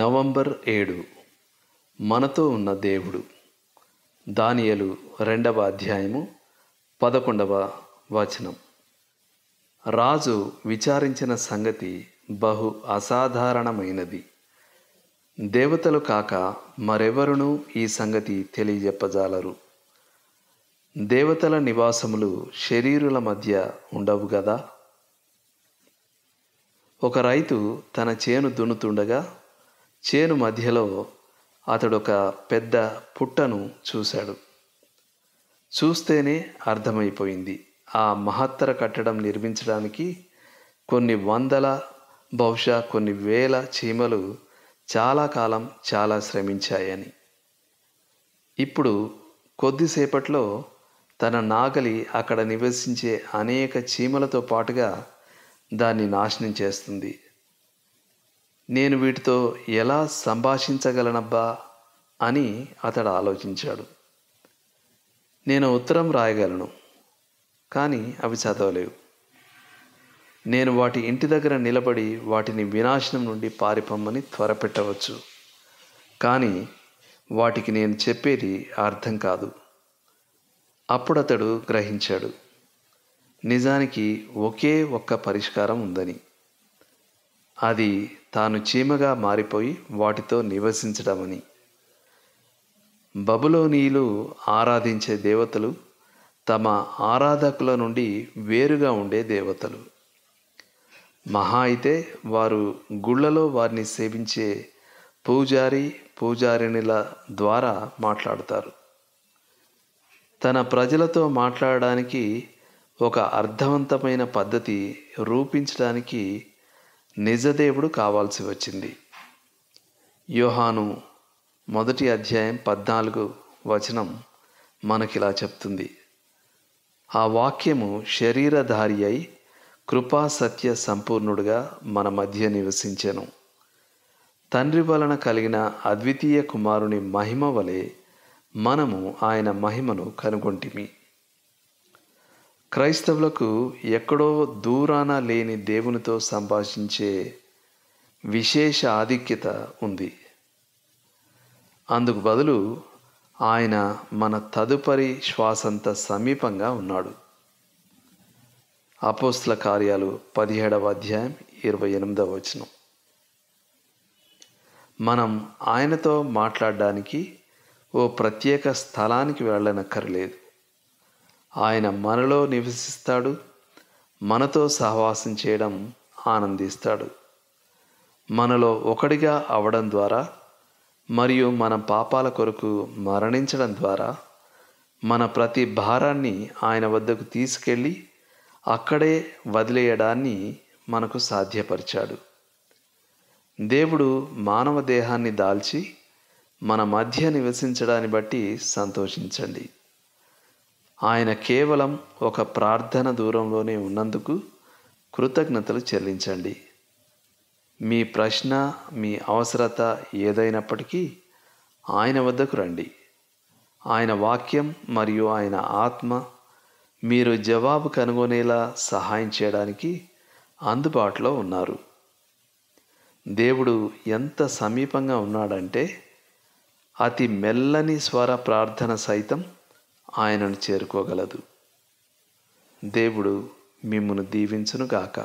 November ఏడు మనతో ఉన్న దేవుడు దానియలు రెండవ అధ్యాయము పదకొండవ వచనం రాజు విచారించిన సంగతి బహు అసాధారణమైనది దేవతలు కాక మరెవరునూ ఈ సంగతి తెలియజెప్పజాలరు దేవతల నివాసములు శరీరుల మధ్య ఉండవు కదా ఒక రైతు తన చేను దున్నుతుండగా చేను మధ్యలో అతడొక పెద్ద పుట్టను చూశాడు చూస్తేనే అర్థమైపోయింది ఆ మహత్తర కట్టడం నిర్మించడానికి కొన్ని వందల బహుశా కొన్ని వేల చీమలు చాలా కాలం చాలా శ్రమించాయని ఇప్పుడు కొద్దిసేపట్లో తన నాగలి అక్కడ నివసించే అనేక చీమలతో పాటుగా దాన్ని నాశనం చేస్తుంది నేను వీటితో ఎలా సంభాషించగలనబ్బా అని అతడు ఆలోచించాడు నేను ఉత్తరం రాయగలను కానీ అవి చదవలేవు నేను వాటి ఇంటి దగ్గర నిలబడి వాటిని వినాశనం నుండి పారిపమ్మని త్వరపెట్టవచ్చు కానీ వాటికి నేను చెప్పేది అర్థం కాదు అప్పుడతడు గ్రహించాడు నిజానికి ఒకే ఒక్క పరిష్కారం ఉందని అది తాను చీమగా మారిపోయి వాటితో నివసించడమని బబులోనీలు ఆరాధించే దేవతలు తమ ఆరాధకుల నుండి వేరుగా ఉండే దేవతలు మహా అయితే వారు గుళ్ళలో వారిని సేవించే పూజారి పూజారిణిల ద్వారా మాట్లాడతారు తన ప్రజలతో మాట్లాడడానికి ఒక అర్థవంతమైన పద్ధతి రూపించడానికి నిజదేవుడు కావాల్సి వచ్చింది యోహాను మొదటి అధ్యాయం పద్నాలుగు వచనం మనకిలా చెప్తుంది ఆ వాక్యము శరీరధారి అయి కృపా సత్య సంపూర్ణుడుగా మన మధ్య నివసించెను తండ్రి వలన కలిగిన అద్వితీయ కుమారుని మహిమ వలె మనము ఆయన మహిమను కనుగొంటిమి క్రైస్తవులకు ఎక్కడో దూరాన లేని దేవునితో సంభాషించే విశేష ఆధిక్యత ఉంది అందుకు బదులు ఆయన మన తదుపరి శ్వాసంత సమీపంగా ఉన్నాడు అపోస్ల కార్యాలు పదిహేడవ అధ్యాయం ఇరవై ఎనిమిదవ వచనం మనం ఆయనతో మాట్లాడడానికి ఓ ప్రత్యేక స్థలానికి వెళ్ళనక్కర్లేదు ఆయన మనలో నివసిస్తాడు మనతో సహవాసం చేయడం ఆనందిస్తాడు మనలో ఒకటిగా అవడం ద్వారా మరియు మన పాపాల కొరకు మరణించడం ద్వారా మన ప్రతి భారాన్ని ఆయన వద్దకు తీసుకెళ్ళి అక్కడే వదిలేయడాన్ని మనకు సాధ్యపరిచాడు దేవుడు మానవ దేహాన్ని దాల్చి మన మధ్య నివసించడాన్ని బట్టి సంతోషించండి ఆయన కేవలం ఒక ప్రార్థన దూరంలోనే ఉన్నందుకు కృతజ్ఞతలు చెల్లించండి మీ ప్రశ్న మీ అవసరత ఏదైనప్పటికీ ఆయన వద్దకు రండి ఆయన వాక్యం మరియు ఆయన ఆత్మ మీరు జవాబు కనుగొనేలా సహాయం చేయడానికి అందుబాటులో ఉన్నారు దేవుడు ఎంత సమీపంగా ఉన్నాడంటే అతి మెల్లని స్వర ప్రార్థన సైతం ఆయనను చేరుకోగలదు దేవుడు మిమ్మును దీవించునుగాక